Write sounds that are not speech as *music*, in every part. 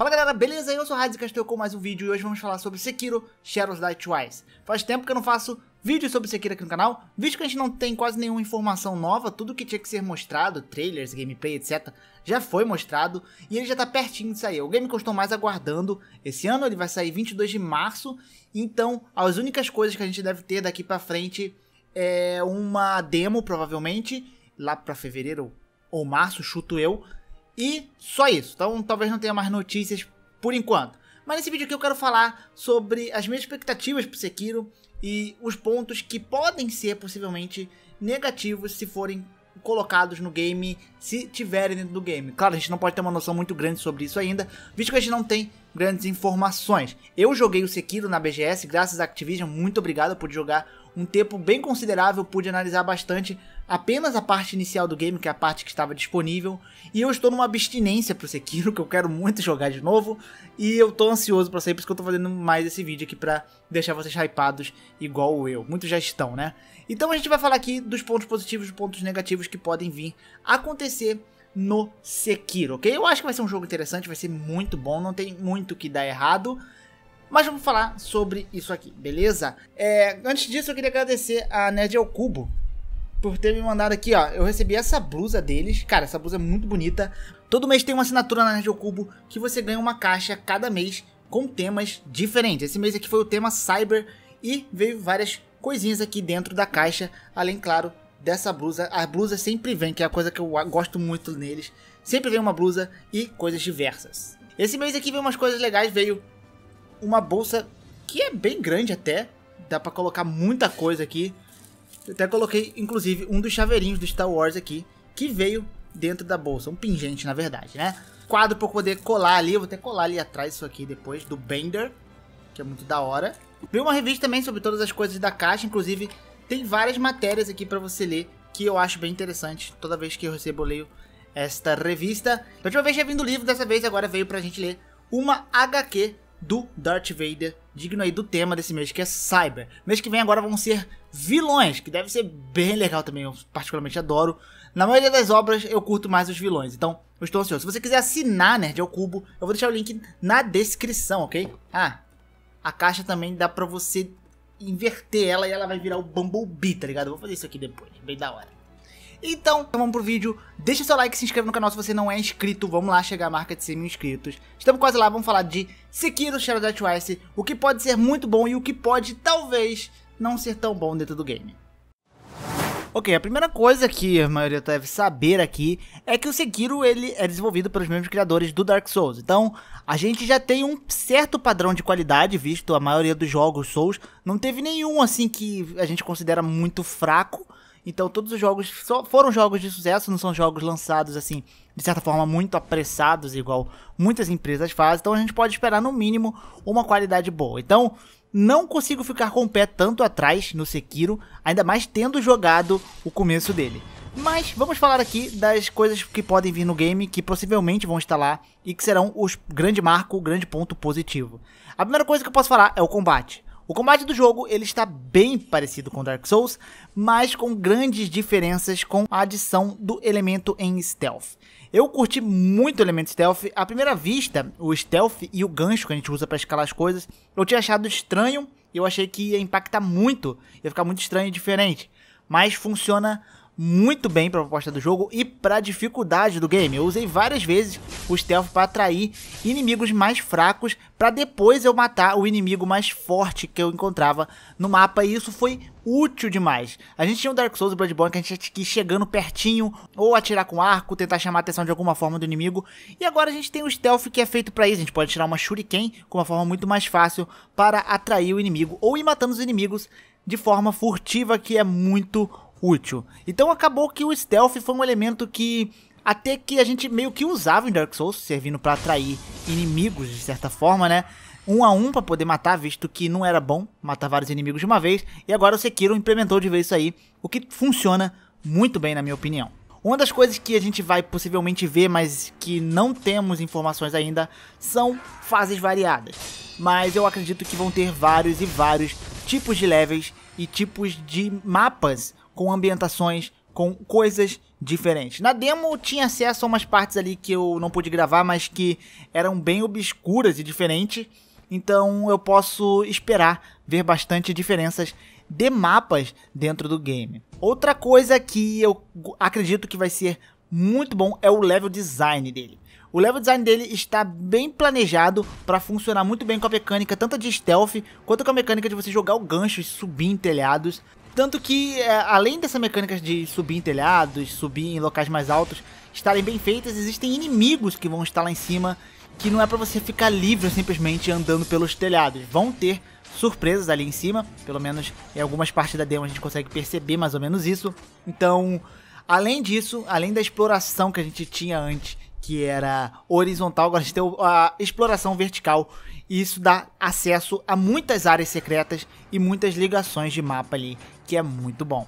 Fala galera, beleza? Eu sou o Raiz Castel com mais um vídeo e hoje vamos falar sobre Sekiro Shadows Die Twice. Faz tempo que eu não faço vídeo sobre Sekiro aqui no canal, visto que a gente não tem quase nenhuma informação nova, tudo que tinha que ser mostrado, trailers, gameplay, etc, já foi mostrado e ele já tá pertinho de sair. O game que eu estou mais aguardando esse ano, ele vai sair 22 de março, então as únicas coisas que a gente deve ter daqui pra frente é uma demo, provavelmente, lá pra fevereiro ou março, chuto eu, e só isso. Então talvez não tenha mais notícias por enquanto. Mas nesse vídeo aqui eu quero falar sobre as minhas expectativas para Sekiro e os pontos que podem ser possivelmente negativos se forem colocados no game, se tiverem dentro do game. Claro, a gente não pode ter uma noção muito grande sobre isso ainda, visto que a gente não tem grandes informações. Eu joguei o Sekiro na BGS, graças à Activision, muito obrigado por jogar um tempo bem considerável, pude analisar bastante apenas a parte inicial do game, que é a parte que estava disponível, e eu estou numa abstinência pro Sekiro, *laughs* que eu quero muito jogar de novo, e eu tô ansioso para sair, por isso que eu tô fazendo mais esse vídeo aqui para deixar vocês hypados igual eu. Muitos já estão, né? Então a gente vai falar aqui dos pontos positivos e pontos negativos que podem vir acontecer no Sekiro, ok? Eu acho que vai ser um jogo interessante, vai ser muito bom, não tem muito que dar errado, mas vamos falar sobre isso aqui, beleza? É, antes disso, eu queria agradecer a Nerd ao Cubo, por ter me mandado aqui, ó. Eu recebi essa blusa deles. Cara, essa blusa é muito bonita. Todo mês tem uma assinatura na Nerd Cubo que você ganha uma caixa cada mês com temas diferentes. Esse mês aqui foi o tema Cyber e veio várias coisinhas aqui dentro da caixa, além, claro, dessa blusa. A blusa sempre vem, que é a coisa que eu gosto muito neles. Sempre vem uma blusa e coisas diversas. Esse mês aqui veio umas coisas legais, veio uma bolsa que é bem grande até, dá para colocar muita coisa aqui até coloquei, inclusive, um dos chaveirinhos do Star Wars aqui, que veio dentro da bolsa. Um pingente, na verdade, né? Quadro para poder colar ali. Eu vou até colar ali atrás isso aqui depois, do Bender, que é muito da hora. viu uma revista também sobre todas as coisas da caixa. Inclusive, tem várias matérias aqui para você ler, que eu acho bem interessante. Toda vez que eu recebo, eu leio esta revista. Da última vez já vindo livro, dessa vez agora veio pra gente ler uma HQ do Darth Vader, digno aí do tema desse mês, que é Cyber. Mês que vem agora vão ser vilões, que deve ser bem legal também, eu particularmente adoro. Na maioria das obras eu curto mais os vilões, então eu estou ansioso. Se você quiser assinar Nerd ao Cubo, eu vou deixar o link na descrição, ok? Ah, a caixa também dá pra você inverter ela e ela vai virar o Bumblebee, tá ligado? Eu vou fazer isso aqui depois, bem da hora. Então, vamos pro vídeo. Deixa seu like, se inscreva no canal se você não é inscrito. Vamos lá chegar à marca de 100 mil inscritos. Estamos quase lá, vamos falar de Sekiro Shadow of Twice, o que pode ser muito bom e o que pode, talvez, não ser tão bom dentro do game. Ok, a primeira coisa que a maioria deve saber aqui é que o Sekiro ele é desenvolvido pelos mesmos criadores do Dark Souls. Então, a gente já tem um certo padrão de qualidade, visto a maioria dos jogos Souls. Não teve nenhum assim que a gente considera muito fraco então todos os jogos só foram jogos de sucesso, não são jogos lançados assim, de certa forma muito apressados igual muitas empresas fazem. Então a gente pode esperar no mínimo uma qualidade boa. Então, não consigo ficar com o pé tanto atrás no Sekiro, ainda mais tendo jogado o começo dele. Mas vamos falar aqui das coisas que podem vir no game, que possivelmente vão estar lá e que serão o grande marco, o grande ponto positivo. A primeira coisa que eu posso falar é o combate. O combate do jogo ele está bem parecido com Dark Souls, mas com grandes diferenças com a adição do elemento em stealth. Eu curti muito o elemento stealth. À primeira vista, o stealth e o gancho que a gente usa para escalar as coisas, eu tinha achado estranho. Eu achei que ia impactar muito, ia ficar muito estranho e diferente. Mas funciona muito bem para a proposta do jogo e para a dificuldade do game. Eu usei várias vezes o stealth para atrair inimigos mais fracos para depois eu matar o inimigo mais forte que eu encontrava no mapa e isso foi útil demais. A gente tinha o Dark Souls e Bloodborne que a gente tinha que ir chegando pertinho ou atirar com arco, tentar chamar a atenção de alguma forma do inimigo. E agora a gente tem o stealth que é feito para isso. A gente pode tirar uma shuriken com uma forma muito mais fácil para atrair o inimigo ou ir matando os inimigos de forma furtiva que é muito útil. Então acabou que o stealth foi um elemento que até que a gente meio que usava em Dark Souls, servindo para atrair inimigos de certa forma, né? Um a um para poder matar, visto que não era bom matar vários inimigos de uma vez, e agora o Sekiro implementou de vez isso aí, o que funciona muito bem na minha opinião. Uma das coisas que a gente vai possivelmente ver, mas que não temos informações ainda, são fases variadas. Mas eu acredito que vão ter vários e vários tipos de levels e tipos de mapas com ambientações, com coisas diferentes. Na demo tinha acesso a umas partes ali que eu não pude gravar, mas que eram bem obscuras e diferentes. Então eu posso esperar ver bastante diferenças de mapas dentro do game. Outra coisa que eu acredito que vai ser muito bom é o level design dele. O level design dele está bem planejado para funcionar muito bem com a mecânica tanto de stealth quanto com a mecânica de você jogar o gancho e subir em telhados. Tanto que, é, além dessa mecânica de subir em telhados, subir em locais mais altos, estarem bem feitas, existem inimigos que vão estar lá em cima, que não é para você ficar livre simplesmente andando pelos telhados. Vão ter surpresas ali em cima, pelo menos em algumas partes da demo a gente consegue perceber mais ou menos isso. Então, além disso, além da exploração que a gente tinha antes, que era horizontal, agora a gente tem a exploração vertical, e isso dá acesso a muitas áreas secretas e muitas ligações de mapa ali, que é muito bom.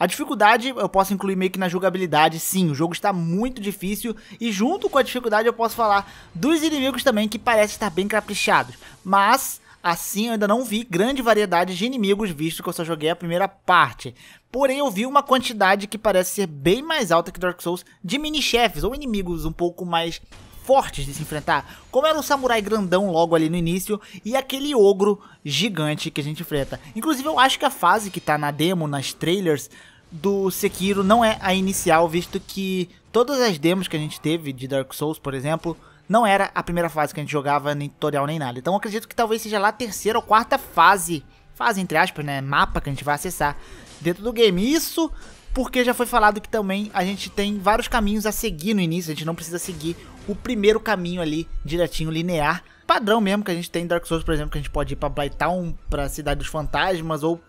A dificuldade eu posso incluir meio que na jogabilidade, sim, o jogo está muito difícil e junto com a dificuldade eu posso falar dos inimigos também que parecem estar bem caprichados, mas assim eu ainda não vi grande variedade de inimigos visto que eu só joguei a primeira parte. Porém eu vi uma quantidade que parece ser bem mais alta que Dark Souls de mini-chefes ou inimigos um pouco mais fortes de se enfrentar, como era o samurai grandão logo ali no início e aquele ogro gigante que a gente enfrenta. Inclusive eu acho que a fase que tá na demo, nas trailers do Sekiro não é a inicial, visto que todas as demos que a gente teve de Dark Souls, por exemplo, não era a primeira fase que a gente jogava, nem tutorial nem nada. Então acredito que talvez seja lá a terceira ou quarta fase, fase entre aspas, né, mapa que a gente vai acessar dentro do game. Isso porque já foi falado que também a gente tem vários caminhos a seguir no início, a gente não precisa seguir o primeiro caminho ali, direitinho, linear. Padrão mesmo que a gente tem em Dark Souls, por exemplo, que a gente pode ir pra Blighttown, pra Cidade dos Fantasmas, ou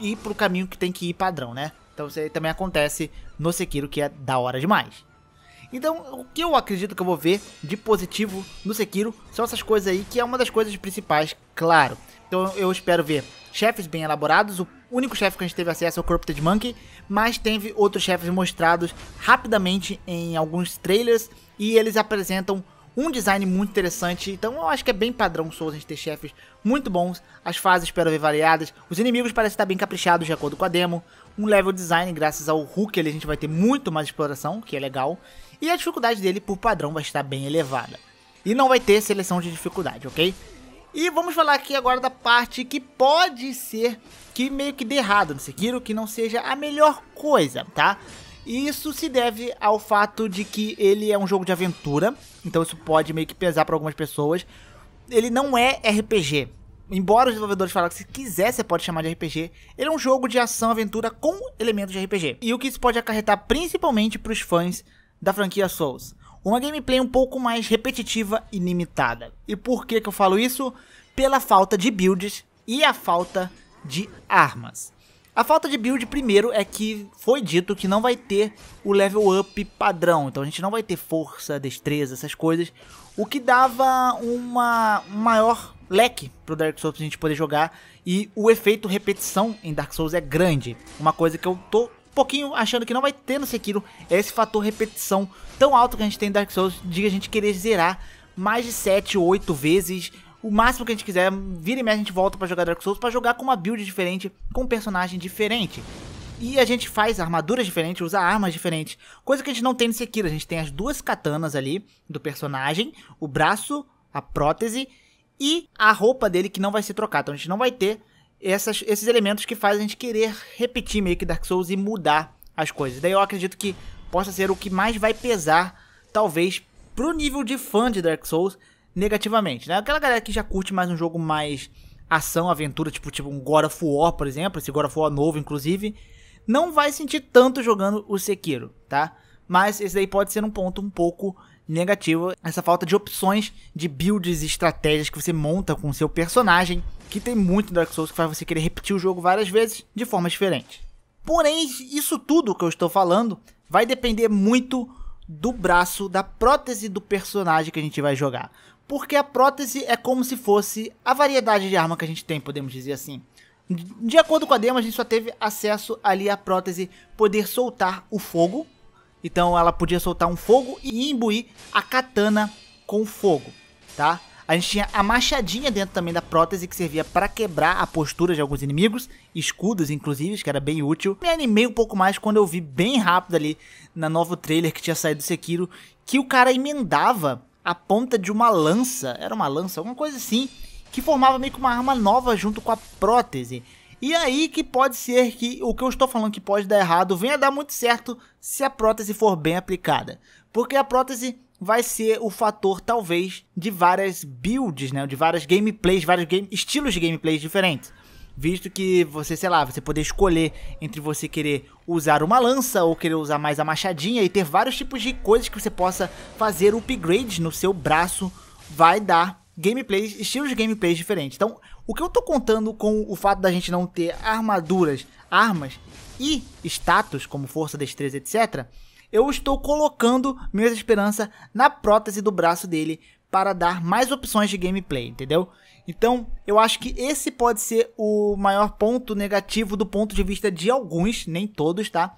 ir pro caminho que tem que ir padrão, né? Então isso aí também acontece no Sekiro, que é da hora demais. Então, o que eu acredito que eu vou ver de positivo no Sekiro são essas coisas aí, que é uma das coisas principais, claro. Então eu espero ver chefes bem elaborados, o o único chefe que a gente teve acesso é o Corrupted Monkey, mas teve outros chefes mostrados rapidamente em alguns trailers e eles apresentam um design muito interessante. Então eu acho que é bem padrão Souls a gente ter chefes muito bons, as fases espero ver variadas, os inimigos parecem estar bem caprichados de acordo com a demo, um level design graças ao Hulk ali a gente vai ter muito mais exploração, que é legal, e a dificuldade dele por padrão vai estar bem elevada. E não vai ter seleção de dificuldade, ok? E vamos falar aqui agora da parte que pode ser que meio que dê errado no Sekiro, que não seja a melhor coisa, tá? Isso se deve ao fato de que ele é um jogo de aventura, então isso pode meio que pesar para algumas pessoas. Ele não é RPG. Embora os desenvolvedores falem que se quiser você pode chamar de RPG, ele é um jogo de ação-aventura com elementos de RPG. E o que isso pode acarretar principalmente para os fãs da franquia Souls. Uma gameplay um pouco mais repetitiva e limitada. E por que, que eu falo isso? Pela falta de builds e a falta de armas. A falta de build primeiro é que foi dito que não vai ter o level up padrão, então a gente não vai ter força, destreza, essas coisas, o que dava uma um maior leque pro Dark Souls pra gente poder jogar e o efeito repetição em Dark Souls é grande, uma coisa que eu tô pouquinho achando que não vai ter no Sekiro esse fator repetição tão alto que a gente tem em Dark Souls, de a gente querer zerar mais de 7 ou 8 vezes o máximo que a gente quiser, vira e meia a gente volta para jogar Dark Souls para jogar com uma build diferente, com um personagem diferente. E a gente faz armaduras diferentes, usa armas diferentes. Coisa que a gente não tem no Sekiro. A gente tem as duas katanas ali do personagem, o braço, a prótese e a roupa dele que não vai ser trocada. Então a gente não vai ter essas, esses elementos que fazem a gente querer repetir meio que Dark Souls e mudar as coisas. Daí eu acredito que possa ser o que mais vai pesar, talvez, pro nível de fã de Dark Souls negativamente, né? Aquela galera que já curte mais um jogo mais ação, aventura, tipo, tipo um God of War, por exemplo, esse God of War novo, inclusive, não vai sentir tanto jogando o Sekiro, tá? Mas esse daí pode ser um ponto um pouco negativo essa falta de opções de builds e estratégias que você monta com o seu personagem, que tem muito Dark Souls que faz você querer repetir o jogo várias vezes de forma diferente. Porém, isso tudo que eu estou falando vai depender muito do braço, da prótese do personagem que a gente vai jogar. Porque a prótese é como se fosse a variedade de arma que a gente tem, podemos dizer assim. De acordo com a demo, a gente só teve acesso ali à prótese poder soltar o fogo, então ela podia soltar um fogo e imbuir a katana com fogo, tá? A gente tinha a machadinha dentro também da prótese que servia para quebrar a postura de alguns inimigos, escudos inclusive, que era bem útil. Me animei um pouco mais quando eu vi bem rápido ali na novo trailer que tinha saído do Sekiro que o cara emendava a ponta de uma lança, era uma lança, alguma coisa assim, que formava meio que uma arma nova junto com a prótese. E aí que pode ser que o que eu estou falando que pode dar errado venha dar muito certo se a prótese for bem aplicada. Porque a prótese vai ser o fator, talvez, de várias builds, né? De várias gameplays, vários game... estilos de gameplays diferentes. Visto que você, sei lá, você poder escolher entre você querer usar uma lança ou querer usar mais a machadinha e ter vários tipos de coisas que você possa fazer upgrades no seu braço vai dar gameplays, estilos de gameplays diferentes. Então, o que eu tô contando com o fato da gente não ter armaduras, armas e status, como força, destreza, etc., eu estou colocando minhas esperanças na prótese do braço dele para dar mais opções de gameplay, entendeu? Então, eu acho que esse pode ser o maior ponto negativo do ponto de vista de alguns, nem todos, tá?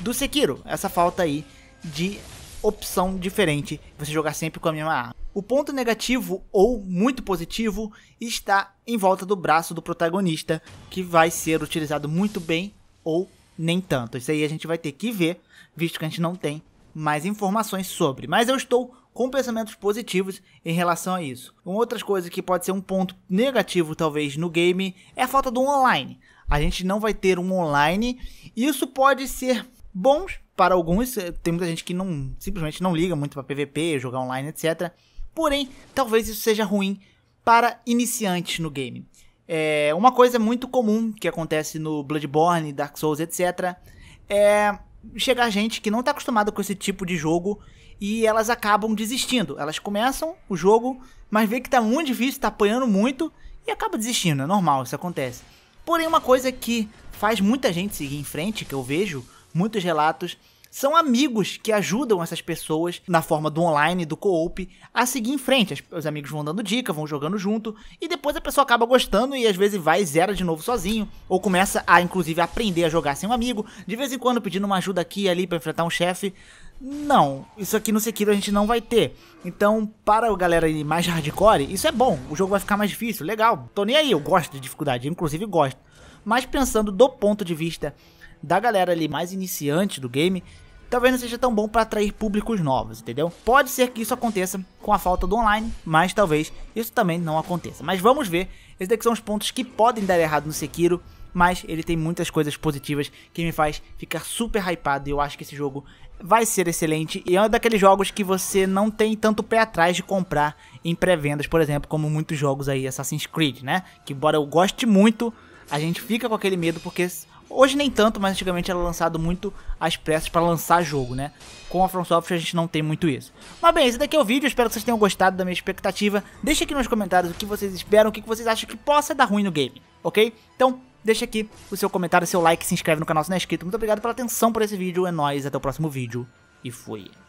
Do Sekiro, essa falta aí de opção diferente, você jogar sempre com a mesma arma. O ponto negativo ou muito positivo está em volta do braço do protagonista, que vai ser utilizado muito bem ou nem tanto. Isso aí a gente vai ter que ver, visto que a gente não tem mais informações sobre. Mas eu estou com pensamentos positivos em relação a isso. Uma outra coisa que pode ser um ponto negativo talvez no game é a falta do online. A gente não vai ter um online. Isso pode ser bons para alguns, é, tem muita gente que não simplesmente não liga muito para PVP, jogar online, etc. Porém, talvez isso seja ruim para iniciantes no game. É, uma coisa muito comum que acontece no Bloodborne, Dark Souls, etc. É chegar gente que não está acostumada com esse tipo de jogo e elas acabam desistindo. Elas começam o jogo, mas vê que está muito difícil, está apanhando muito e acaba desistindo. É normal, isso acontece. Porém, uma coisa que faz muita gente seguir em frente, que eu vejo, muitos relatos são amigos que ajudam essas pessoas, na forma do online, do co-op, a seguir em frente. os amigos vão dando dica, vão jogando junto, e depois a pessoa acaba gostando e às vezes vai e zera de novo sozinho, ou começa a, inclusive, aprender a jogar sem um amigo, de vez em quando pedindo uma ajuda aqui e ali para enfrentar um chefe. Não, isso aqui no Sekiro a gente não vai ter. Então, para a galera mais hardcore, isso é bom. O jogo vai ficar mais difícil, legal. Tô nem aí, eu gosto de dificuldade, inclusive gosto. Mas pensando do ponto de vista da galera ali mais iniciante do game, talvez não seja tão bom para atrair públicos novos, entendeu? Pode ser que isso aconteça com a falta do online, mas talvez isso também não aconteça. Mas vamos ver, esses daqui são os pontos que podem dar errado no Sekiro, mas ele tem muitas coisas positivas que me faz ficar super hypado e eu acho que esse jogo vai ser excelente e é um daqueles jogos que você não tem tanto pé atrás de comprar em pré-vendas, por exemplo, como muitos jogos aí Assassin's Creed, né? Que embora eu goste muito, a gente fica com aquele medo porque Hoje nem tanto, mas antigamente era lançado muito às pressas para lançar jogo, né? Com a From Software a gente não tem muito isso. Mas bem, esse daqui é o vídeo, espero que vocês tenham gostado da minha expectativa. Deixa aqui nos comentários o que vocês esperam, o que vocês acham que possa dar ruim no game, ok? Então, deixa aqui o seu comentário, seu like, se inscreve no canal se não é inscrito. Muito obrigado pela atenção por esse vídeo, é nóis, até o próximo vídeo e fui.